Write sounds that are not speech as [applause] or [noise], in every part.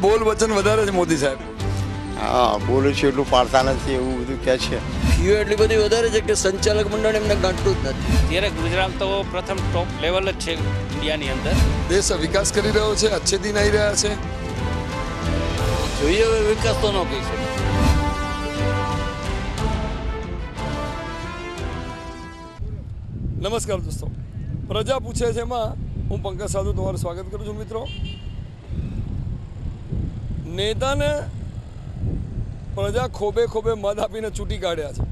બોલ વચન વધારે છે મોદી સાહેબ હા બોલે છે એટલું પાડતા નથી એવું બધું કે છે ફીઓ એટલી બધી વધારે છે કે સંચાલક મંડળ એમને ગાંઠતું જ નથી અત્યારે ગુજરાત તો પ્રથમ ટોપ લેવલ જ છે ઇન્ડિયાની અંદર દેશ વિકાસ કરી રહ્યો છે અચ્છે દિન આવી રહ્યા છે જોઈએ હવે વિકાસ તો ન કહી શકે નમસ્કાર દોસ્તો પ્રજા પૂછે છે એમાં હું પંકજ સાધુ તમારું સ્વાગત કરું છું મિત્રો નેતાને પ્રજા ખોબે ખોબે મત આપીને ચૂંટી કાઢ્યા છે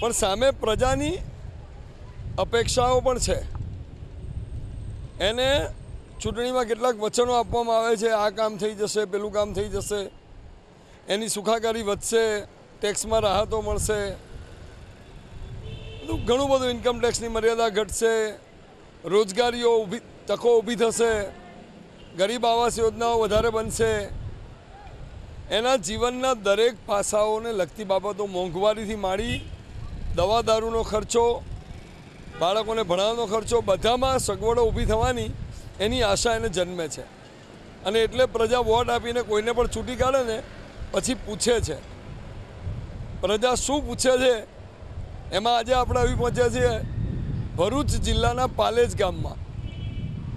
પણ સામે પ્રજાની અપેક્ષાઓ પણ છે એને ચૂંટણીમાં કેટલાક વચનો આપવામાં આવે છે આ કામ થઈ જશે પેલું કામ થઈ જશે એની સુખાકારી વધશે ટેક્સમાં રાહતો મળશે ઘણું બધું ઇન્કમ ટેક્સની મર્યાદા ઘટશે રોજગારીઓ ઊભી તકો ઊભી થશે ગરીબ આવાસ યોજનાઓ વધારે બનશે એના જીવનના દરેક પાસાઓને લગતી બાબતો મોંઘવારીથી માંડી દવા દારૂનો ખર્ચો બાળકોને ભણાવવાનો ખર્ચો બધામાં સગવડો ઊભી થવાની એની આશા એને જન્મે છે અને એટલે પ્રજા વોટ આપીને કોઈને પણ છૂટી કાઢે ને પછી પૂછે છે પ્રજા શું પૂછે છે એમાં આજે આપણે આવી પહોંચ્યા છીએ ભરૂચ જિલ્લાના પાલેજ ગામમાં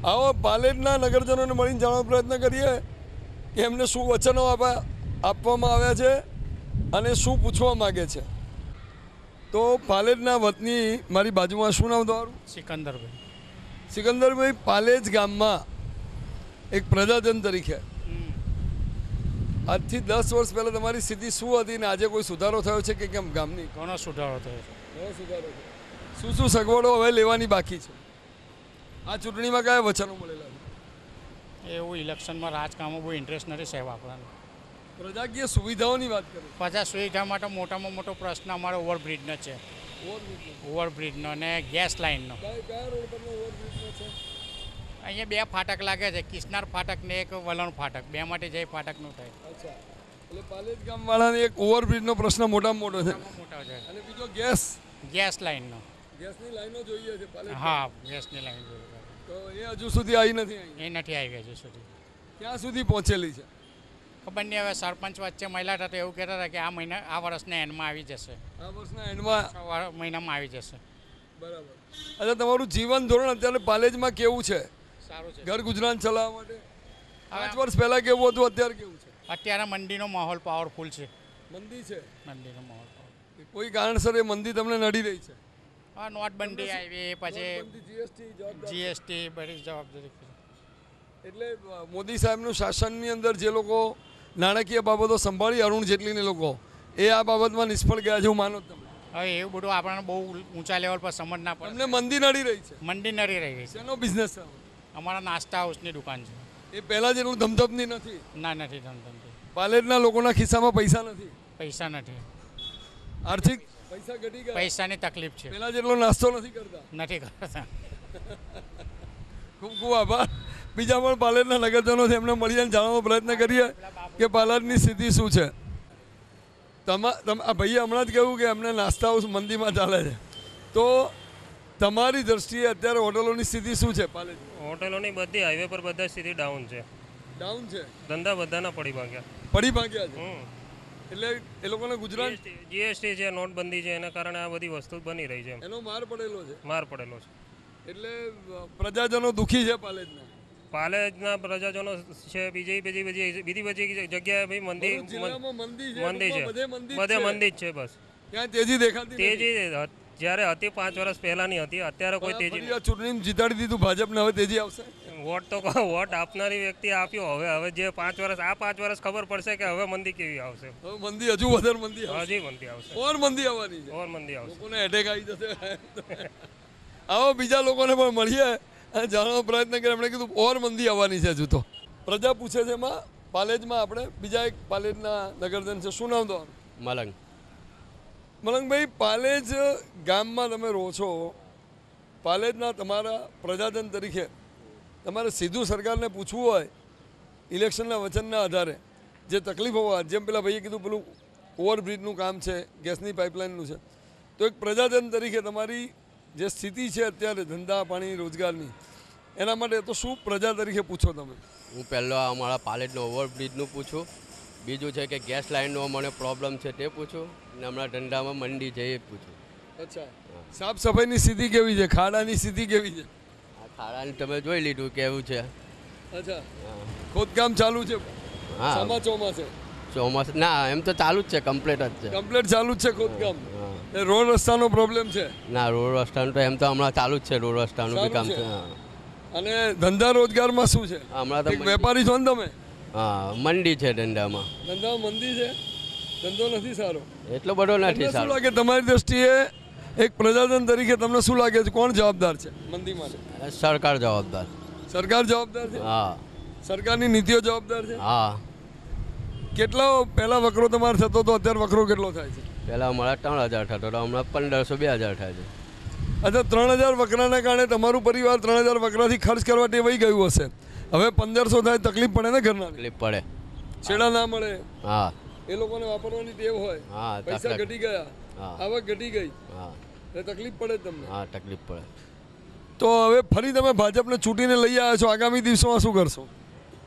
આવા પાલેજના નગરજનોને મળીને જાણવાનો પ્રયત્ન કરીએ કે એમને શું વચનો આપવામાં આવ્યા છે અને શું પૂછવા માગે છે તો પાલેજના વતની મારી બાજુમાં શું નામ તમારું સિકંદરભાઈ સિકંદરભાઈ પાલેજ ગામમાં એક પ્રજાજન તરીકે આજથી દસ વર્ષ પહેલાં તમારી સ્થિતિ શું હતી ને આજે કોઈ સુધારો થયો છે કે કેમ ગામની ઘણો સુધારો થયો છે શું શું સગવડો હવે લેવાની બાકી છે આ ચૂંટણીમાં કયા વચનો મળેલા એવું ઇલેક્શનમાં રાજકામમાં બહુ ઇન્ટરેસ્ટ નથી સાહેબ આપણને પ્રજાકીય સુવિધાઓની વાત કરું પ્રજા સુવિધા માટે મોટામાં મોટો પ્રશ્ન અમારો ઓવરબ્રિજનો છે ઓવરબ્રિજનો અને ગેસ લાઇનનો અહીંયા બે ફાટક લાગે છે કિશનાર ફાટક ને એક વલણ ફાટક બે માટે જઈ ફાટકનું થાય એટલે પાલેજ ગામવાળાને એક ઓવરબ્રિજનો પ્રશ્ન મોટામાં મોટો છે મોટો છે અને બીજો ગેસ ગેસ લાઇનનો ગેસની લાઈનો જોઈએ છે હા ગેસની લાઈન જોઈએ તો એ હજુ સુધી આવી નથી આવી એ નથી આવી હજુ સુધી ક્યાં સુધી પહોંચેલી છે ખબર નહીં હવે સરપંચ વચ્ચે મહિલા હતા તો એવું કહેતા હતા કે આ મહિના આ વર્ષના એન્ડમાં આવી જશે આ વર્ષના એન્ડમાં મહિનામાં આવી જશે બરાબર અચ્છા તમારું જીવન ધોરણ અત્યારે પાલેજમાં કેવું છે સારું છે ઘર ગુજરાન ચલાવવા માટે પાંચ વર્ષ પહેલાં કેવું હતું અત્યારે કેવું છે અત્યારે મંદીનો માહોલ પાવરફુલ છે મંદી છે મંદીનો માહોલ કોઈ કારણસર એ મંદી તમને નડી રહી છે હા નોટબંધી આવી પછી જીએસટી બધી જવાબદારી એટલે મોદી સાહેબનું શાસનની અંદર જે લોકો નાણાકીય બાબતો સંભાળી અરુણ જેટલીને લોકો એ આ બાબતમાં નિષ્ફળ ગયા છે હું માનું તમે હવે એવું બધું આપણને બહુ ઊંચા લેવલ પર સમજ ના પડે અમને મંદી નડી રહી છે મંદી નડી રહી છે એનો બિઝનેસ અમારા નાસ્તા હાઉસની દુકાન છે એ પહેલાં જેટલું ધમધમની નથી ના નથી ધમધમતી પાલેટના લોકોના ખિસ્સામાં પૈસા નથી પૈસા નથી આર્થિક પૈસા ઘટી ગયા પૈસાની તકલીફ છે પહેલાં જેટલો નાસ્તો નથી કરતા નથી કરતા ખૂબ ખૂબ આભાર બીજા પણ પાલનના નગરજનો છે એમને મળી જઈને જાણવાનો પ્રયત્ન કરીએ કે પાલનની સ્થિતિ શું છે તમા આ ભાઈએ હમણાં જ કહ્યું કે એમને નાસ્તા હાઉસ મંદીમાં ચાલે છે તો તમારી દ્રષ્ટિએ અત્યારે હોટલોની સ્થિતિ શું છે પાલેજ હોટલોની બધી હાઈવે પર બધા સ્થિતિ ડાઉન છે ડાઉન છે ધંધા બધાના પડી ભાગ્યા પડી ભાગ્યા છે એટલે એ લોકોને ગુજરાત જીએસટી છે નોટબંધી છે એના કારણે આ બધી વસ્તુ બની રહી છે એનો માર પડેલો છે માર પડેલો છે એટલે પ્રજાજનો દુઃખી છે પાલેજના પાલેજના પ્રજાજનો છે બીજી બીજી બીજી બીજી બધી જગ્યાએ ભાઈ મંદિર મંદિર છે બધે મંદિર છે બસ ત્યાં તેજી દેખાતી તેજી જ્યારે હતી પાંચ વર્ષ પહેલાની હતી અત્યારે કોઈ તેજી ચૂંટણી જીતાડી દીધું ભાજપને હવે તેજી આવશે વોટ તો વોટ આપનારી વ્યક્તિ આપ્યો હવે હવે જે પાંચ વર્ષ આ પાંચ વર્ષ ખબર પડશે કે હવે મંદી કેવી આવશે મંદી હજુ વધારે મંદી હજી મંદી આવશે ઓર મંદી આવવાની છે ઓર મંદી આવશે લોકોને એટેક આવી જશે આવો બીજા લોકોને પણ મળીએ અને જાણવાનો પ્રયત્ન કરે એમણે કીધું ઓર મંદી આવવાની છે હજુ તો પ્રજા પૂછે છે એમાં પાલેજમાં આપણે બીજા એક પાલેજના નગરજન છે શું નામ તો મલંગ મલંગભાઈ પાલેજ ગામમાં તમે રહો છો પાલેજના તમારા પ્રજાજન તરીકે તમારે સીધું સરકારને પૂછવું હોય ઇલેક્શનના વચનના આધારે જે તકલીફો હોય જેમ પેલા ભાઈએ કીધું પેલું ઓવરબ્રિજનું કામ છે ગેસની પાઇપલાઇનનું છે તો એક પ્રજાજન તરીકે તમારી જે સ્થિતિ છે અત્યારે ધંધા પાણી રોજગારની એના માટે તો શું પ્રજા તરીકે પૂછો તમે હું પહેલો અમારા પાલેટનો ઓવરબ્રિજનું પૂછું બીજું છે કે ગેસ લાઇનનો મને પ્રોબ્લેમ છે તે પૂછું ને હમણાં ધંધામાં મંડી છે એ પૂછું અચ્છા સાફ સફાઈની સ્થિતિ કેવી છે ખાડાની સ્થિતિ કેવી છે ખાડાને તમે જોઈ લીધું કેવું છે અચ્છા ખોદકામ ચાલુ છે હા સામા ચોમાસે ચોમાસે ના એમ તો ચાલુ જ છે કમ્પ્લીટ જ છે કમ્પ્લીટ ચાલુ જ છે ખોદકામ એ રોડ રસ્તાનો પ્રોબ્લેમ છે ના રોડ રસ્તાનું તો એમ તો હમણાં ચાલુ જ છે રોડ રસ્તાનું બી કામ છે અને ધંધા રોજગારમાં શું છે હમણાં તો વેપારી છો ને તમે હા મંડી છે ધંધામાં ધંધામાં મંડી છે ધંધો નથી સારો એટલો બધો નથી સારો લાગે તમારી દ્રષ્ટિએ એક પ્રજાજન તરીકે તમને શું લાગે છે કોણ જવાબદાર છે મંદી માટે સરકાર જવાબદાર સરકાર જવાબદાર છે હા સરકારની નીતિઓ જવાબદાર છે હા કેટલો પહેલા વકરો તમારે થતો તો અત્યારે વકરો કેટલો થાય છે પહેલા અમારા ત્રણ હજાર થતો હતો હમણાં પંદરસો બે હજાર થાય છે અચ્છા ત્રણ હજાર વકરાના કારણે તમારું પરિવાર ત્રણ હજાર વકરાથી ખર્ચ કરવા તે ટેવાઈ ગયું હશે હવે પંદરસો થાય તકલીફ પડે ને ઘરના તકલીફ પડે છેડા ના મળે હા એ લોકોને વાપરવાની ટેવ હોય હા પૈસા ઘટી ગયા આવક ઘટી ગઈ હા એટલે તકલીફ પડે તમને હા તકલીફ પડે તો હવે ફરી તમે ભાજપને ચૂંટીને લઈ આવ્યા છો આગામી દિવસોમાં શું કરશો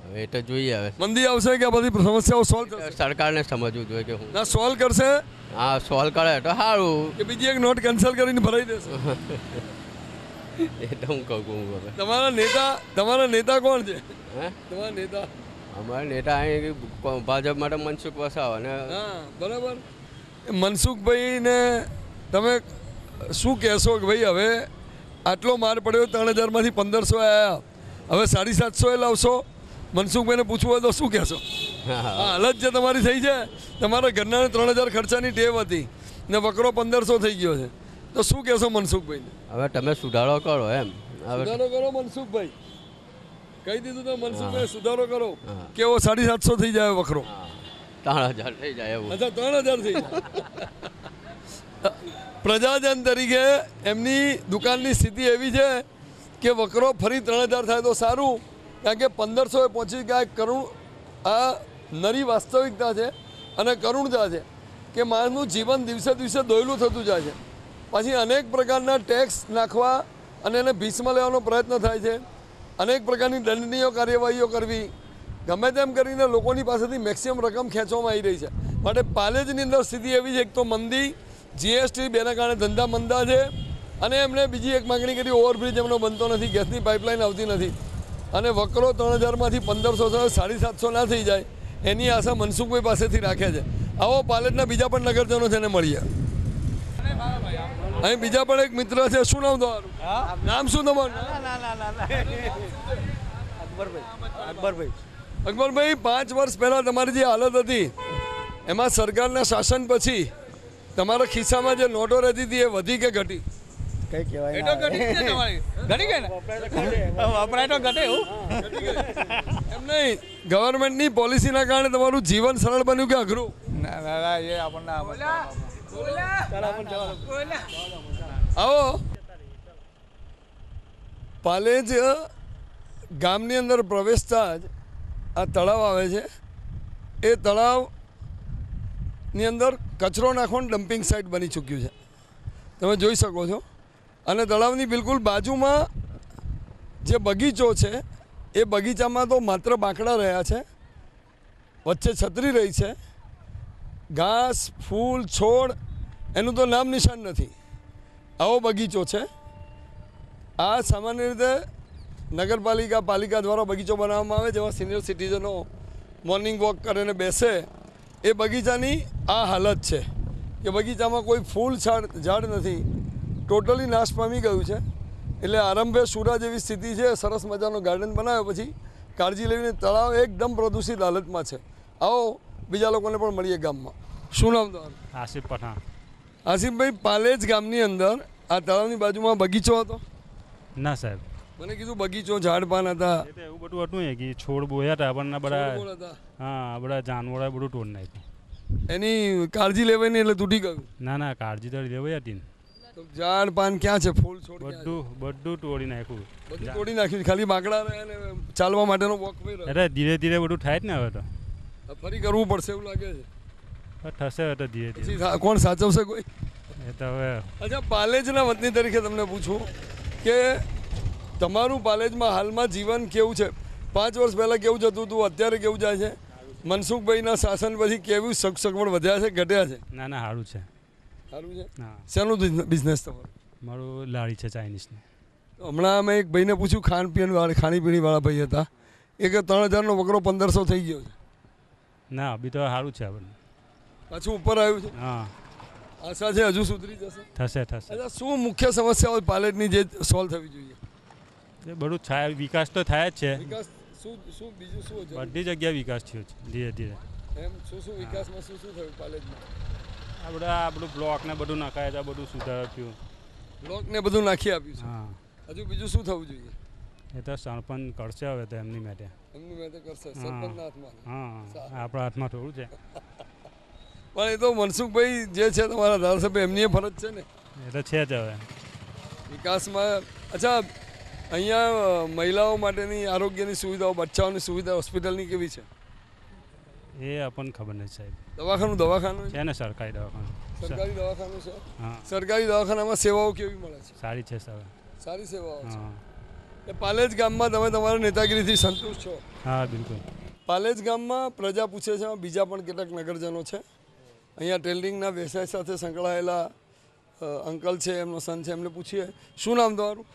હવે એ તો જોઈએ હવે મંદી આવશે કે આ બધી સમસ્યાઓ સોલ્વ કરશે સરકારને સમજવું જોઈએ કે હું ના સોલ્વ કરશે હા સોલ્વ કરે તો સારું કે બીજી એક નોટ કેન્સલ કરીને ભરાઈ દેશો [laughs] એ તો હું કહું હવે તમારા નેતા તમારા નેતા કોણ છે હે તમારા નેતા અમારા નેતા અહીં ભાજપ માટે મનસુખ વસાવા ને બરાબર મનસુખભાઈ ને તમે શું કહેશો કે ભાઈ હવે આટલો માર પડ્યો ત્રણ હજારમાંથી પંદરસો આવ્યા હવે સાડી સાતસો એ લાવશો મનસુખભાઈને પૂછવું હોય તો શું કહેશો હાલત જે તમારી થઈ છે તમારા ઘરના ત્રણ હજાર ખર્ચાની ટેવ હતી ને વકરો પંદરસો થઈ ગયો છે તો શું કહેશો મનસુખભાઈને હવે તમે સુધારો કરો એમ સુધારો કરો મનસુખભાઈ કહી દીધું તો મનસુખભાઈ સુધારો કરો કે એવો સાડી સાતસો થઈ જાય વકરો ત્રણ હજાર થઈ જાય એવું અચ્છા ત્રણ હજાર થઈ જાય પ્રજાજન તરીકે એમની દુકાનની સ્થિતિ એવી છે કે વકરો ફરી ત્રણ હજાર થાય તો સારું કારણ કે પંદરસો એ પહોંચી ગયા કરુણ આ નરી વાસ્તવિકતા છે અને કરુણતા છે કે માણસનું જીવન દિવસે દિવસે દોયલું થતું જાય છે પછી અનેક પ્રકારના ટેક્સ નાખવા અને એને ભીસમાં લેવાનો પ્રયત્ન થાય છે અનેક પ્રકારની દંડનીય કાર્યવાહીઓ કરવી ગમે તેમ કરીને લોકોની પાસેથી મેક્સિમમ રકમ ખેંચવામાં આવી રહી છે માટે પાલેજની અંદર સ્થિતિ એવી છે એક તો મંદી જીએસટી બેના કારણે ધંધા મંદા છે અને એમણે બીજી એક માગણી કરી ઓવરબ્રિજ એમનો બનતો નથી ગેસની પાઇપલાઇન આવતી નથી અને વકરો ત્રણ હજારમાંથી પંદરસો સાડી સાતસો ના થઈ જાય એની આશા મનસુખભાઈ પાસેથી રાખે છે આવો પાલેટના બીજા પણ નગરજનો છે એને મળીએ અહીં બીજા પણ એક મિત્ર છે શું નામ તમારું નામ શું તમારું અકબરભાઈ અકબરભાઈ પાંચ વર્ષ પહેલાં તમારી જે હાલત હતી એમાં સરકારના શાસન પછી તમારા ખિસ્સામાં જે નોટો રહેતી હતી એ વધી કે ઘટી કઈ ગવર્મેન્ટની પોલિસીના કારણે તમારું જીવન સરળ બન્યું કે અઘરું આવો પાલેજ ગામની અંદર પ્રવેશતા જ આ તળાવ આવે છે એ તળાવ ની અંદર કચરો નાખવાનું ડમ્પિંગ સાઇટ બની ચૂક્યું છે તમે જોઈ શકો છો અને તળાવની બિલકુલ બાજુમાં જે બગીચો છે એ બગીચામાં તો માત્ર બાંકડા રહ્યા છે વચ્ચે છતરી રહી છે ઘાસ ફૂલ છોડ એનું તો નામ નિશાન નથી આવો બગીચો છે આ સામાન્ય રીતે નગરપાલિકા પાલિકા દ્વારા બગીચો બનાવવામાં આવે જેમાં સિનિયર સિટીઝનો મોર્નિંગ વોક કરીને બેસે એ બગીચાની આ હાલત છે કે બગીચામાં કોઈ ફૂલ છાડ ઝાડ નથી ટોટલી નાશ પામી ગયું છે એટલે આરંભે સુરા જેવી સ્થિતિ છે સરસ મજાનો ગાર્ડન બનાવ્યા પછી કાળજી લઈને તળાવ એકદમ પ્રદૂષિત હાલતમાં છે આવો બીજા લોકોને પણ મળીએ ગામમાં શું નામ તો આસિફ પઠાણ આસિફભાઈ પાલેજ ગામની અંદર આ તળાવની બાજુમાં બગીચો હતો ના સાહેબ મને કીધું બગીચો ઝાડ પાન હતા એવું બધું હતું ને કે છોડ બોયા હતા આપણને બધા હા બધા જાનવરો બધું તોડ નાખ્યું એની કાળજી લેવાની એટલે તૂટી ગયું ના ના કાળજી તો લેવાય હતી ને ઝાડ પાન ક્યાં છે ફૂલ છોડ બધું બધું તોડી નાખ્યું તોડી નાખ્યું ખાલી બાકડા ને ચાલવા માટેનો વોક અરે ધીરે ધીરે બધું થાય જ ને હવે તો ફરી કરવું પડશે એવું લાગે છે થશે હવે તો ધીરે ધીરે કોણ સાચવશે કોઈ એ તો હવે અચ્છા પાલેજના વતની તરીકે તમને પૂછું કે તમારું પાલેજમાં હાલમાં જીવન કેવું છે પાંચ વર્ષ પહેલાં કેવું જતું હતું અત્યારે કેવું જાય છે મનસુખભાઈના શાસન પછી કેવું સગસગવડ વધ્યા છે ઘટ્યા છે ના ના સારું છે સારું છે શેનું બિઝનેસ તમારો મારું લાડી છે ચાઇનીઝની હમણાં અમે એક ભાઈને પૂછ્યું ખાનપીણ વાળા ખાણીપીણીવાળા ભાઈ હતા એક ત્રણ હજારનો વકરો પંદરસો થઈ ગયો છે ના બી તો સારું છે આપણને પાછું ઉપર આવ્યું છે હા આશા છે હજુ સુધરી જશે થશે થશે શું મુખ્ય સમસ્યાઓ પાલેટની જે સોલ્વ થવી જોઈએ બધું થાય વિકાસ તો થાય જ છે શું શું બીજું શું બધી જગ્યાએ વિકાસ થયો છે ધીરે ધીરે એમ શું શું વિકાસમાં શું શું થયું કોલેજમાં આ બધા આ બધું બ્લોક ને બધું નાખાય છે બધું સુધાર થયું બ્લોક ને બધું નાખી આપ્યું છે હા હજુ બીજું શું થવું જોઈએ એ તો સરપંચ કરશે હવે તો એમની માટે એમની માટે કરશે હાથમાં હા આપણા હાથમાં થોડું છે [laughs] પણ એ તો મનસુખભાઈ જે છે તમારા ધારાસભ્ય એમની ફરજ છે ને એ તો છે જ હવે વિકાસમાં અચ્છા અહીંયા મહિલાઓ માટેની આરોગ્યની સુવિધાઓ બચ્ચાઓની સુવિધા હોસ્પિટલની કેવી છે એ આપણને ખબર નથી સાહેબ દવાખાનું દવાખાનું છે ને સરકારી દવાખાનું સરકારી દવાખાનું છે સરકારી દવાખાનામાં સેવાઓ કેવી મળે છે સારી છે સર સારી સેવાઓ છે પાલેજ ગામમાં તમે તમારા નેતાગીરીથી સંતુષ્ટ છો હા બિલકુલ પાલેજ ગામમાં પ્રજા પૂછે છે બીજા પણ કેટલાક નગરજનો છે અહીંયા ટેલરિંગના વ્યવસાય સાથે સંકળાયેલા અંકલ છે એમનો સન છે એમને પૂછીએ શું નામ તમારું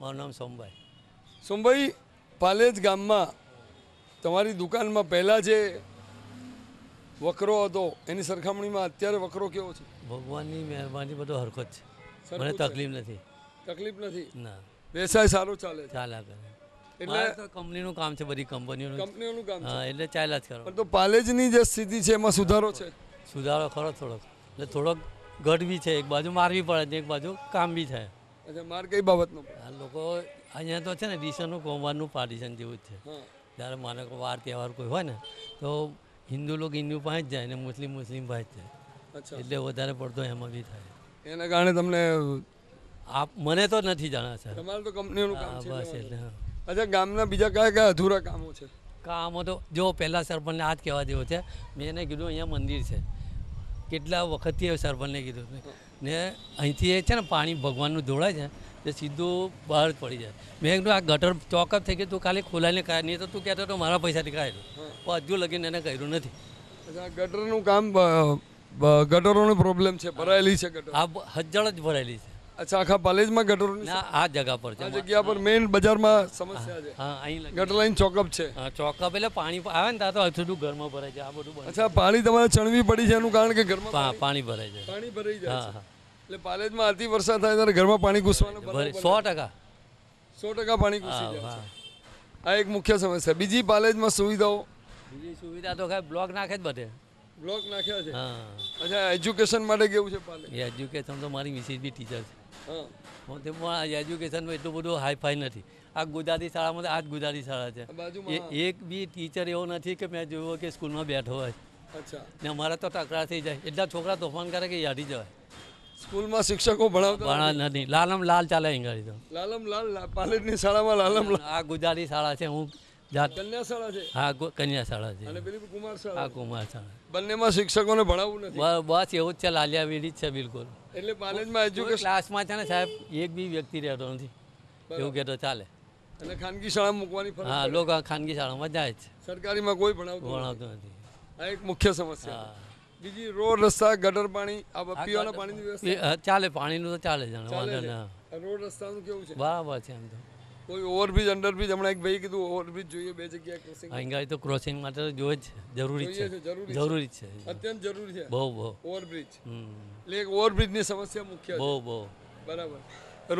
મારું નામ સોમભાઈ સોમભાઈ પાલેજ ગામમાં તમારી દુકાનમાં પહેલાં જે વકરો હતો એની સરખામણીમાં અત્યારે વકરો કેવો છે ભગવાનની મહેરબાની બધો હરકત છે મને તકલીફ નથી તકલીફ નથી ના વ્યવસાય સારો ચાલે ચાલ્યા કરે એટલે કંપનીનું કામ છે બધી કંપનીઓનું કંપનીઓનું કામ છે એટલે ચાલ્યા જ કરો પણ તો પાલેજની જે સ્થિતિ છે એમાં સુધારો છે સુધારો ખરો થોડોક એટલે થોડોક ઘટ બી છે એક બાજુ મારવી પડે છે એક બાજુ કામ બી થાય અચ્છા માર કઈ બાબતનો આ લોકો અહીંયા તો છે ને ડિસનનું કોમવારનું પાર્ટીશન જેવું જ છે જ્યારે માને વાર તહેવાર કોઈ હોય ને તો હિન્દુ લોકો હિન્દુ પાસે જ જાય ને મુસ્લિમ મુસ્લિમ પાસે જ જાય એટલે વધારે પડતો એમાં બી થાય એના કારણે તમને આપ મને તો નથી જાણા સર તમારે તો કંપનીનું કામ છે અચ્છા ગામના બીજા કયા કયા અધૂરા કામો છે કામો તો જો પહેલાં સરપંચને આ જ કહેવા જેવો છે મેં એને કીધું અહીંયા મંદિર છે કેટલા વખતથી સરપંચને કીધું ને અહીંથી એ છે ને પાણી ભગવાનનું ધોળાય છે એ સીધું બહાર પડી જાય મેં એકનું આ ગટર ચોકઅપ થઈ ગયું તું ખાલી ખોલાઈને કાય નહીં તો તું કહેતો તો મારા પૈસાથી કાઢેલું પણ હજુ લગીને એને કર્યું નથી ગટરનું કામ ગટરોનો પ્રોબ્લેમ છે ભરાયેલી છે ગટર આ હજળ જ ભરાયેલી છે અચ્છા આખા પાલેજમાં ગટર ના આ જગ્યા પર છે આ જગ્યા પર મેઇન બજારમાં સમસ્યા છે હા અહીં ગટર લાઈન ચોકઅપ છે હા ચોકઅપ એટલે પાણી આવે ને ત્યાં તો અથડું ઘરમાં ભરાય છે આ બધું અચ્છા પાણી તમારે ચણવી પડી છે એનું કારણ કે ઘરમાં પાણી ભરાય છે પાણી ભરાઈ જાય હા એટલે પાલેજમાં અતિ વરસાદ થાય ત્યારે ઘરમાં પાણી ઘૂસવાનું સો ટકા સો ટકા પાણી ઘૂસી આ એક મુખ્ય સમસ્યા બીજી પાલેજમાં સુવિધાઓ બીજી સુવિધા તો ખાલી બ્લોક નાખે જ બધે બ્લોક નાખ્યા છે હા અચ્છા એજ્યુકેશન માટે કેવું છે પાલેજ એજ્યુકેશન તો મારી મિસિસ બી ટીચર છે હું તે પણ એજ્યુકેશનમાં એટલું બધું હાઈફાઈ નથી આ ગુજરાતી શાળામાં આ જ ગુજરાતી શાળા છે એક બી ટીચર એવો નથી કે મેં જોયું કે સ્કૂલમાં બેઠો હોય અચ્છા ને અમારા તો ટકરા થઈ જાય એટલા છોકરા તોફાન કરે કે યાદી જવાય સ્કૂલમાં શિક્ષકો ભણાવતા નથી લાલમ લાલ ચાલે અહીં તો લાલમ લાલ પાલેજની શાળામાં લાલમ આ ગુજરાતી શાળા છે હું ભણાવવું નથી જ છે લાલિયાવેડી જ છે બિલકુલ એટલે પાલેજમાં એજ્યુકેશન ક્લાસમાં છે ને સાહેબ એક બી વ્યક્તિ રહેતો નથી એવું કહેતો ચાલે એટલે ખાનગી શાળા મૂકવાની હા લોકો ખાનગી શાળામાં જાય છે સરકારીમાં કોઈ ભણાવતો ભણાવતું નથી આ એક મુખ્ય સમસ્યા બીજી રોડ રસ્તા ગટર પાણી આ પીવાના પાણીની વ્યવસ્થા ચાલે પાણીનું તો ચાલે જાણે રોડ રસ્તાનું કેવું છે બરાબર છે એમ તો કોઈ ઓવરબ્રિજ અંડરબ્રિજ હમણાં એક ભાઈ કીધું ઓવરબ્રિજ જોઈએ બે જગ્યા ક્રોસિંગ અહીંયા તો ક્રોસિંગ માટે જોઈએ જ જરૂરી છે જરૂરી છે અત્યંત જરૂરી છે બહુ બહુ ઓવરબ્રિજ એટલે એક ઓવરબ્રિજની સમસ્યા મુખ્ય બહુ બહુ બરાબર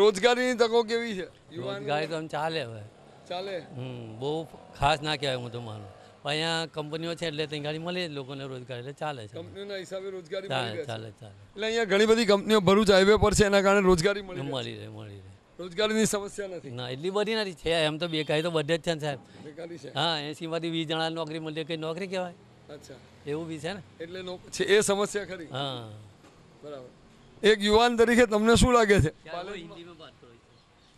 રોજગારીની તકો કેવી છે યુવાન ગાય તો ચાલે હવે ચાલે હમ બહુ ખાસ ના કહેવાય હું તો માનું અહીંયા કંપનીઓ છે એટલે ત્યાં ગાડી મળે લોકોને રોજગાર એટલે ચાલે છે કંપનીઓના હિસાબે રોજગારી ચાલે ચાલે ચાલે એટલે અહીંયા ઘણી બધી કંપનીઓ ભરૂચ હાઈવે પર છે એના કારણે રોજગારી મળી રહે મળી રહે રોજગારીની સમસ્યા નથી ના એટલી બધી નથી છે એમ તો બેકારી તો બધે જ છે ને સાહેબ બેકારી છે હા વીસ જણા નોકરી મળી કઈ નોકરી કહેવાય અચ્છા એવું બી છે ને એટલે છે એ સમસ્યા ખરી હા બરાબર એક યુવાન તરીકે તમને શું લાગે છે હિન્દી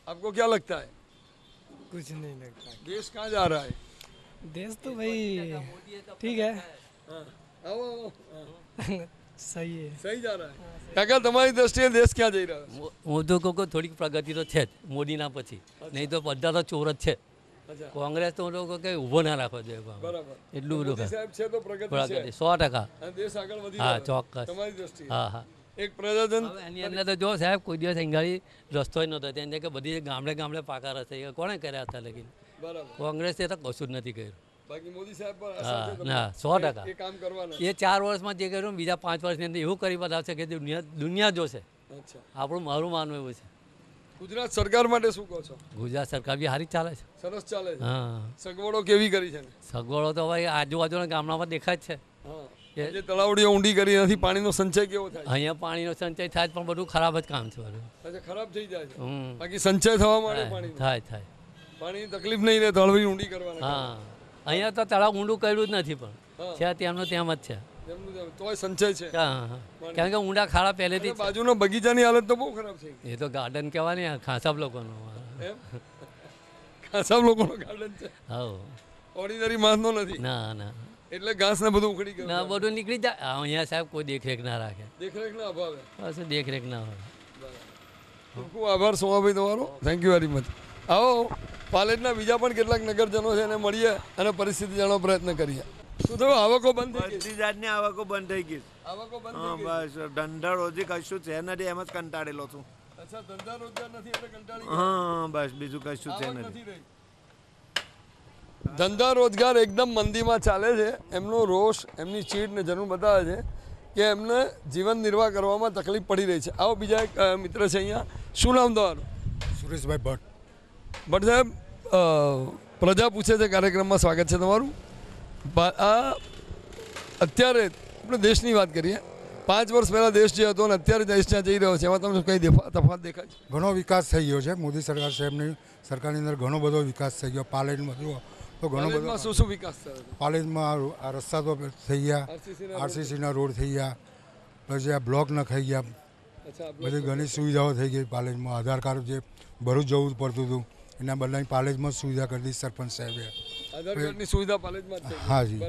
આપકો ક્યાં લગતા હૈ कुछ नहीं लगता देश कहाँ जा रहा है देश तो भाई ठीक है सही है સહી જા રહ્યા કાકા તમારી દ્રષ્ટિએ દેશ ક્યાં જઈ રહ્યો છે મોદી લોકો થોડીક પ્રગતિ તો છે જ મોદીના પછી નહીં તો બધા તો ચોર જ છે કોંગ્રેસ તો લોકો કે ઊભો ના રાખો જોઈએ બરાબર એટલું બધું સાહેબ છે તો પ્રગતિ સો ટકા દેશ આગળ વધી હા ચોક્કસ તમારી દ્રષ્ટિએ હા હા એક પ્રજાજન એની અંદર તો જો સાહેબ કોઈ દિવસ અહીં રસ્તો જ નહોતો ત્યાં કે બધી ગામડે ગામડે પાકા રસ્તા કોણે કર્યા હતા લગીને કોંગ્રેસે તો કશું નથી કર્યું સગવડો કેવી કરી છે સગવડો તો આજુબાજુ આજુબાજુના ગામડામાં દેખાય છે તળાવડી ઊંડી કરી નથી પાણી નો સંચય કેવો થાય અહીંયા પાણી નો સંચય થાય પણ બધું ખરાબ જ કામ છે ખરાબ થઈ જાય બાકી સંચય થવા માટે થાય થાય પાણીની તકલીફ નહીં રહે તળવી ઊંડી કરવાની હા અહીંયા તો તળાવ ઊંડું કર્યું જ નથી પણ છે ત્યાંનું તેમ જ છે કારણ કે ઊંડા ખાડા પહેલેથી બાજુનો બગીચાની હાલત તો બહુ ખરાબ છે એ તો ગાર્ડન કહેવાય ખાસાબ લોકોનો ખાસાબ લોકોનો ગાર્ડન છે હા ઓર્ડિનરી માણસનો નથી ના ના એટલે ઘાસ ને બધું ઉખડી ગયું ના બધું નીકળી જાય અહીંયા સાહેબ કોઈ દેખરેખ ના રાખે દેખરેખ ના અભાવે બસ દેખરેખ ના હોય ખૂબ આભાર સોમાભાઈ તમારો થેન્ક યુ વેરી મચ આવો પાલેજના બીજા પણ કેટલાક નગરજનો છે એને મળીએ અને પરિસ્થિતિ જાણવા પ્રયત્ન કરીએ શું થયું આવકો બંધ થઈ ગઈ જાતની આવકો બંધ થઈ ગઈ આવકો ધંધા રોજી કશું છે નથી એમ જ કંટાળેલો છું અચ્છા ધંધા રોજગાર હા બસ બીજું કશું છે નથી ધંધા રોજગાર એકદમ મંદીમાં ચાલે છે એમનો રોષ એમની ચીડને જરૂર બતાવે છે કે એમને જીવન નિર્વાહ કરવામાં તકલીફ પડી રહી છે આવો બીજા એક મિત્ર છે અહીંયા શું નામ તમારું સુરેશભાઈ ભટ્ટ ભટ્ટ સાહેબ પ્રજા પૂછે છે કાર્યક્રમમાં સ્વાગત છે તમારું આ અત્યારે આપણે દેશની વાત કરીએ પાંચ વર્ષ પહેલાં દેશ જે હતો અને અત્યારે દેશ જ્યાં જઈ રહ્યો છે એમાં તમને કંઈ તફાવત દેખાય છે ઘણો વિકાસ થઈ ગયો છે મોદી સરકાર સાહેબની સરકારની અંદર ઘણો બધો વિકાસ થઈ ગયો પાલેન બધું તો ઘણો બધો શું શું વિકાસ થયો પાલેજમાં આ રસ્તા તો થઈ ગયા આરસીસીના રોડ થઈ ગયા પછી આ બ્લોક નખાઈ ગયા બધી ઘણી સુવિધાઓ થઈ ગઈ પાલેજમાં આધાર કાર્ડ જે ભરૂચ જવું પડતું હતું એના બદલાની પાલેજમાં સુવિધા કરી દીધી સરપંચ સાહેબે હા જી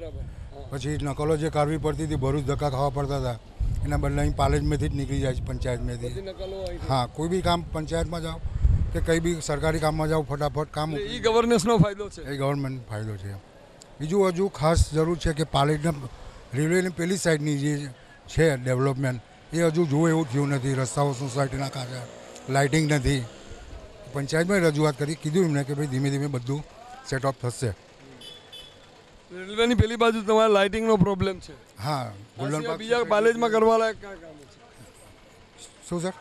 પછી નકલો જે કાઢવી પડતી હતી ભરૂચ ધક્કા ખાવા પડતા હતા એના બદલાની પાલેજમાંથી જ નીકળી જાય છે પંચાયતમાંથી હા કોઈ બી કામ પંચાયતમાં જાઓ કે કંઈ બી સરકારી કામમાં જાઓ ફટાફટ કામ એ ગવર્નન્સનો ફાયદો છે એ ગવર્મેન્ટ ફાયદો છે બીજું હજુ ખાસ જરૂર છે કે પાલેજના રેલવેની પેલી સાઈડની જે છે ડેવલપમેન્ટ એ હજુ જોવું એવું થયું નથી રસ્તાઓ સોસાયટીના કાચા લાઇટિંગ નથી પંચાયતમાં રજૂઆત કરી કીધું એમને કે ભાઈ ધીમે ધીમે બધું સેટઅપ થશે રેલવેની પેલી બાજુ તમારે લાઇટિંગનો પ્રોબ્લેમ છે હા ગોલ્ડન બીજા પાલેજમાં કરવા લાયક કયા કામો છે શું સર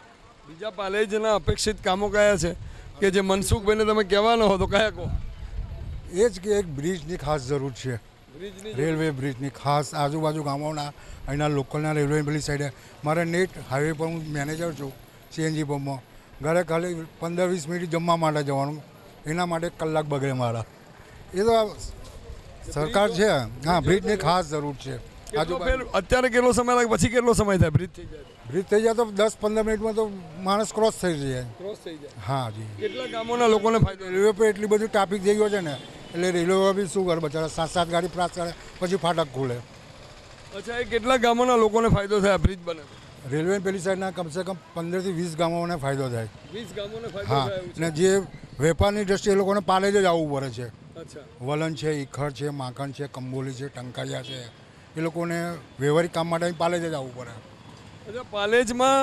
બીજા પાલેજના અપેક્ષિત કામો કયા છે કે જે મનસુખભાઈને તમે કહેવાનો હો તો કયા કહો એ જ કે એક બ્રિજની ખાસ જરૂર છે રેલવે બ્રિજની ખાસ આજુબાજુ ગામોના અહીંના લોકલના રેલવે પેલી સાઈડે મારે નેટ હાઈવે પર હું મેનેજર છું સીએનજી પંપમાં ઘરે ખાલી પંદર વીસ મિનિટ જમવા માટે જવાનું એના માટે કલાક બગડે મારા એ તો સરકાર છે હા બ્રિજની ખાસ જરૂર છે આજુબાજુ અત્યારે કેટલો સમય લાગે પછી કેટલો સમય થાય બ્રિજ થઈ જાય બ્રિજ થઈ જાય તો દસ પંદર મિનિટમાં તો માણસ ક્રોસ થઈ જાય ક્રોસ થઈ જાય હા જી કેટલા ગામોના લોકોને ફાયદો રેલવે પર એટલી બધી ટ્રાફિક થઈ ગયો છે ને એટલે રેલવે બી શું કરે બચારા સાત સાત ગાડી પ્રાસ કરે પછી ફાટક ખોલે અચ્છા એ કેટલા ગામોના લોકોને ફાયદો થાય બ્રિજ બને રેલવે પેલી સાઈડના કમસે કમ પંદરથી વીસ ગામોને ફાયદો થાય વીસ ગામોને હા અને જે વેપારની દ્રષ્ટિએ લોકોને પાલેજ જ આવવું પડે છે વલણ છે ઈખર છે માખણ છે કંબોલી છે ટંકારિયા છે એ લોકોને વ્યવહારિક કામ માટે પાલેજ જ આવવું પડે અચ્છા પાલેજમાં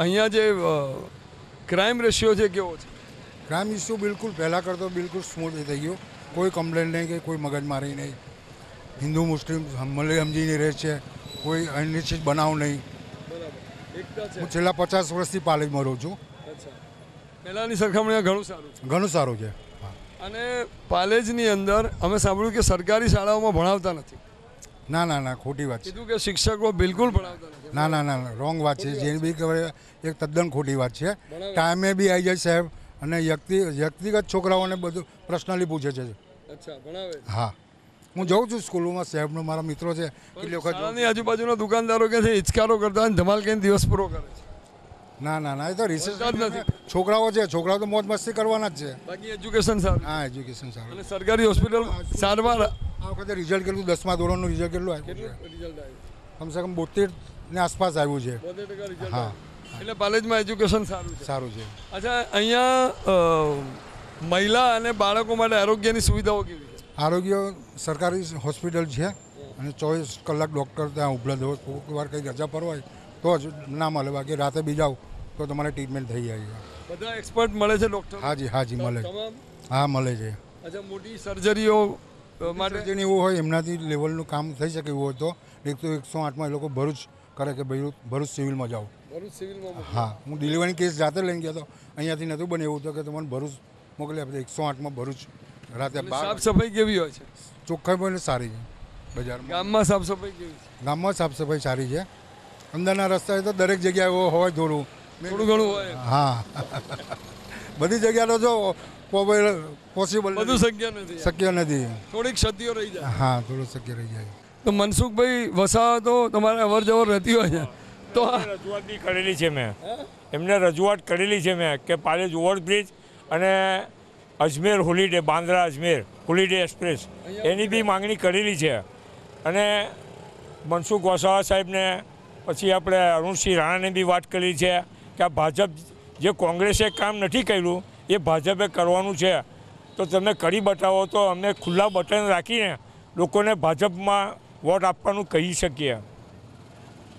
અહીંયા જે ક્રાઇમ રેશિયો છે કેવો છે ક્રાઇમ ઇસ્યુ બિલકુલ પહેલાં કરતો બિલકુલ સ્મૂથ થઈ ગયો કોઈ કમ્પ્લેન નહીં કે કોઈ મગજમારી નહીં હિન્દુ મુસ્લિમ હમલે સમજીને રહે છે કોઈ અનિશ્ચિત બનાવ નહીં હું છેલ્લા પચાસ વર્ષથી પાલેજમાં રહું છું પહેલાંની સરખામણીએ ઘણું સારું ઘણું સારું છે અને પાલેજની અંદર અમે સાંભળ્યું કે સરકારી શાળાઓમાં ભણાવતા નથી ના ના ના ખોટી વાત કીધું કે શિક્ષકો બિલકુલ ના ના ના રોંગ વાત છે જે બી એક તદ્દન ખોટી વાત છે ટાઈમે બી આવી જાય સાહેબ અને વ્યક્તિ વ્યક્તિગત છોકરાઓને બધું પ્રશ્નલી પૂછે છે હા હું જઉં છું સ્કૂલોમાં સાહેબનો મારા મિત્રો છે કેટલી વખત આજુબાજુના દુકાનદારો કે છે હિચકારો કરતા અને ધમાલ કરીને દિવસ પૂરો કરે છે ના ના ના એ તો રિસર્ચ નથી છોકરાઓ છે છોકરાઓ તો મોજ મસ્તી કરવાના જ છે બાકી એજ્યુકેશન સારું હા એજ્યુકેશન સારું અને સરકારી હોસ્પિટલ સારવાર આ વખતે રિઝલ્ટ કેટલું દસમા ધોરણનું રિઝલ્ટ કેટલું આવ્યું છે કમસે કમ બોતેર ને આસપાસ આવ્યું છે હા એટલે કોલેજમાં એજ્યુકેશન સારું સારું છે અચ્છા અહીંયા મહિલા અને બાળકો માટે આરોગ્યની સુવિધાઓ કેવી આરોગ્ય સરકારી હોસ્પિટલ છે અને ચોવીસ કલાક ડૉક્ટર ત્યાં ઉપલબ્ધ હોય કોઈક વાર કંઈક રજા પર હોય તો જ ના મળે બાકી રાતે બી જાઓ તો તમારે ટ્રીટમેન્ટ થઈ જાય છે બધા એક્સપર્ટ મળે છે ડૉક્ટર હાજી હાજી મળે છે હા મળે છે અચ્છા મોટી સર્જરીઓ માટે જેને એવું હોય એમનાથી લેવલનું કામ થઈ શકે એવું હોય તો એક તો એકસો આઠમાં એ લોકો ભરૂચ કરે કે ભાઈ ભરૂચ સિવિલમાં જાઓ ભરૂચ સિવિલમાં હા હું ડિલિવરી કેસ જાતે લઈને ગયો હતો અહીંયાથી નહોતું બને એવું તો કે તમને ભરૂચ મોકલી આપે એકસો આઠમાં ભરૂચ રાતે સાફ સફાઈ કેવી હોય છે ચોખ્ખાઈ પણ સારી છે બજારમાં ગામમાં સાફ સફાઈ કેવી છે ગામમાં સાફ સફાઈ સારી છે અંદરના રસ્તા તો દરેક જગ્યાએ હોય થોડું થોડું ઘણું હોય હા બધી જગ્યાનો જો પોસિબલ બધું શક્ય નથી શક્ય નથી થોડીક ક્ષતિઓ રહી જાય હા થોડું શક્ય રહી જાય તો મનસુખભાઈ વસાવા તમારે અવર જવર રહેતી હોય છે તો રજૂઆત બી કરેલી છે મેં એમને રજૂઆત કરેલી છે મેં કે પાલેજ ઓવરબ્રિજ અને Ajmer holiday Bandra Ajmer holiday express એની બી માંગણી કરેલી છે અને મનસુખ વસાવા સાહેબને પછી આપણે અરુણસિંહ રાણાને બી વાત કરી છે કે આ ભાજપ જે કોંગ્રેસે કામ નથી કર્યું એ ભાજપે કરવાનું છે તો તમે કરી બતાવો તો અમે ખુલ્લા બટન રાખીને લોકોને ભાજપમાં વોટ આપવાનું કહી શકીએ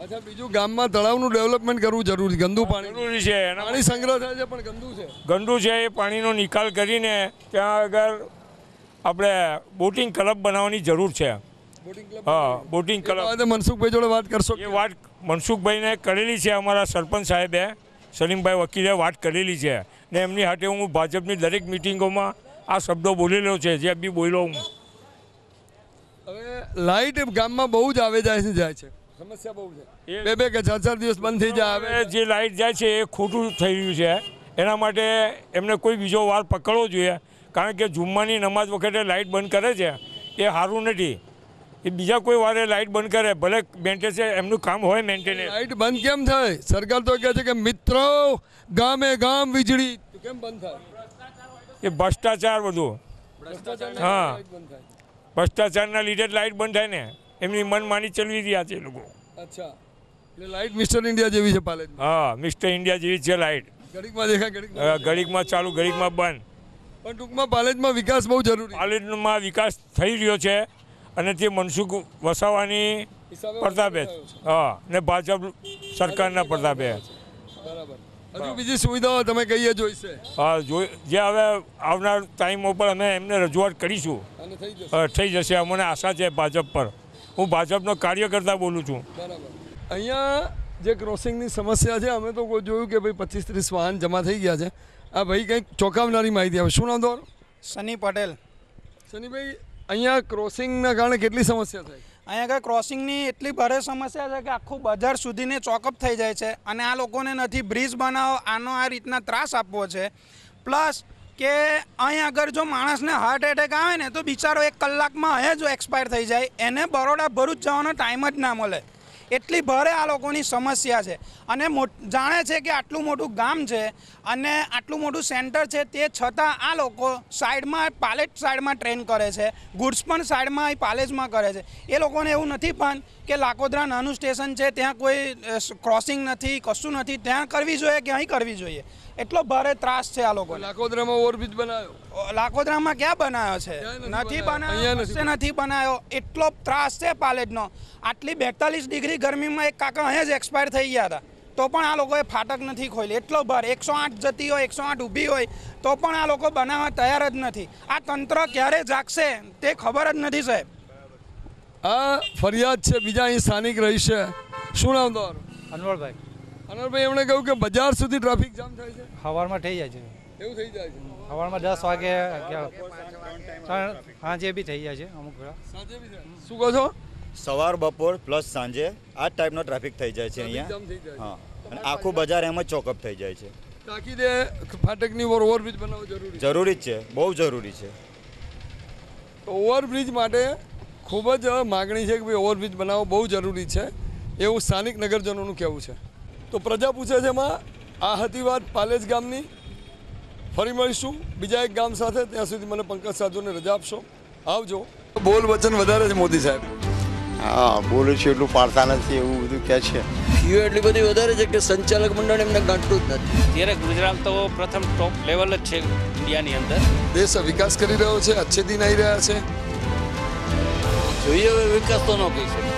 અચ્છા બીજું ગામમાં તળાવનું ડેવલપમેન્ટ કરવું જરૂરી ગંદુ પાણી જરૂરી છે પાણી સંગ્રહ થાય છે પણ ગંદુ છે ગંદુ છે એ પાણીનો નિકાલ કરીને ત્યાં આગળ આપણે બોટિંગ ક્લબ બનાવવાની જરૂર છે હા બોટિંગ ક્લબ મનસુખભાઈ જોડે વાત કરશો એ વાત મનસુખભાઈને કરેલી છે અમારા સરપંચ સાહેબે સલીમભાઈ વકીલે વાત કરેલી છે ને એમની હાટે હું ભાજપની દરેક મિટિંગોમાં આ શબ્દો બોલેલો છે જે બી બોલો હું હવે લાઇટ ગામમાં બહુ જ આવે જાય જાય છે સમસ્યા બહુ છે બે બે કે ચાર ચાર દિવસ બંધ થઈ જાય હવે જે લાઇટ જાય છે એ ખોટું થઈ રહ્યું છે એના માટે એમને કોઈ બીજો વાર પકડવો જોઈએ કારણ કે જુમ્માની નમાજ વખતે લાઇટ બંધ કરે છે એ સારું નથી એ બીજા કોઈ વારે લાઇટ બંધ કરે ભલે છે એમનું કામ હોય મેન્ટેન લાઇટ બંધ કેમ થાય સરકાર તો કહે છે કે મિત્રો ગામે ગામ વીજળી કેમ બંધ થાય એ ભ્રષ્ટાચાર બધું હા ભ્રષ્ટાચારના લીધે જ લાઇટ બંધ થાય ને એમની મનમાની ચલવી રહ્યા છે એ લોકો અચ્છા એટલે લાઇટ મિસ્ટર ઇન્ડિયા જેવી છે પાલેજ હા મિસ્ટર ઇન્ડિયા જેવી છે લાઇટ ઘડીકમાં દેખાય ઘડીકમાં ચાલુ ઘડીકમાં બંધ પણ ટૂંકમાં પાલેજમાં વિકાસ બહુ જરૂરી પાલેજમાં વિકાસ થઈ રહ્યો છે અને તે મનસુખ વસાવાની પ્રતાપે હા ને ભાજપ સરકારના પ્રતાપે બરાબર બીજી સુવિધાઓ તમે કહીએ જોઈશે હા જોઈ જે હવે આવનાર ટાઈમ ઉપર અમે એમને રજૂઆત કરીશું થઈ જશે અમને આશા છે ભાજપ પર હું ભાજપનો કાર્યકર્તા બોલું છું અહીંયા જે ક્રોસિંગની સમસ્યા છે અમે તો જોયું કે ભાઈ પચીસ ત્રીસ વાહન જમા થઈ ગયા છે આ ભાઈ કંઈક ચોંકાવનારી માહિતી આવે શું નામ તમારું સની પટેલ સનીભાઈ અહીંયા ક્રોસિંગના કારણે કેટલી સમસ્યા થાય અહીંયા આગળ ક્રોસિંગની એટલી ભારે સમસ્યા છે કે આખું બજાર સુધીને ચોકઅપ થઈ જાય છે અને આ લોકોને નથી બ્રિજ બનાવો આનો આ રીતના ત્રાસ આપવો છે પ્લસ કે અહીં આગળ જો માણસને હાર્ટ એટેક આવે ને તો બિચારો એક કલાકમાં અહીં જો એક્સપાયર થઈ જાય એને બરોડા ભરૂચ જવાનો ટાઈમ જ ના મળે એટલી ભારે આ લોકોની સમસ્યા છે અને જાણે છે કે આટલું મોટું ગામ છે અને આટલું મોટું સેન્ટર છે તે છતાં આ લોકો સાઈડમાં પાલેજ સાઈડમાં ટ્રેન કરે છે ગુડ્સ પણ સાઈડમાં પાલેજમાં કરે છે એ લોકોને એવું નથી પણ કે લાકોદરા નાનું સ્ટેશન છે ત્યાં કોઈ ક્રોસિંગ નથી કશું નથી ત્યાં કરવી જોઈએ કે અહીં કરવી જોઈએ એટલો ભારે ત્રાસ છે આ લોકો લાકોદરામાં ઓવરબ્રિજ બનાવ્યો લાકોદરામાં ક્યાં બનાવ્યો છે નથી બનાવ્યો નથી બનાવ્યો એટલો ત્રાસ છે પાલેજનો આટલી બેતાલીસ ડિગ્રી ગરમીમાં એક કાકા અહીંયા જ એક્સપાયર થઈ ગયા હતા તો પણ આ લોકોએ ફાટક નથી ખોલી એટલો ભાર એકસો આઠ જતી હોય એકસો આઠ ઊભી હોય તો પણ આ લોકો બનાવવા તૈયાર જ નથી આ તંત્ર ક્યારે જાગશે તે ખબર જ નથી સાહેબ આ ફરિયાદ છે બીજા અહીં સ્થાનિક રહી છે શું નામ તમારું અનવરભાઈ અનવરભાઈ એમણે કહ્યું કે બજાર સુધી ટ્રાફિક જામ થાય છે સવારમાં થઈ જાય છે એવું થઈ જાય છે સવારમાં દસ વાગે સાંજે બી થઈ જાય છે અમુક વેળા સાંજે બી શું કહો છો સવાર બપોર પ્લસ સાંજે આ ટાઈપનો ટ્રાફિક થઈ જાય છે અહીંયા હા અને આખું બજાર એમ જ ચોકઅપ થઈ જાય છે તાકીદે ફાટકની ઓવરબ્રિજ બનાવવો જરૂરી જરૂરી જ છે બહુ જરૂરી છે ઓવરબ્રિજ માટે ખૂબ જ માગણી છે કે ભાઈ ઓવરબ્રિજ બનાવવો બહુ જરૂરી છે એવું સ્થાનિક નગરજનોનું કહેવું છે તો પ્રજા પૂછે છે એમાં આ હતી વાત પાલેજ ગામની ફરી મળીશું બીજા એક ગામ સાથે ત્યાં સુધી મને પંકજ સાધુને રજા આપશો આવજો બોલ વચન વધારે છે મોદી સાહેબ હા બોલું છું એટલું પાડતા નથી એવું બધું કહે છે ફીઓ એટલી બધી વધારે છે કે સંચાલક મંડળ એમને ગાંઠતું જ નથી અત્યારે ગુજરાત તો પ્રથમ ટોપ લેવલ જ છે ઇન્ડિયાની અંદર દેશ વિકાસ કરી રહ્યો છે અચ્છે દિન આવી રહ્યા છે Yo de Castonó, que dice.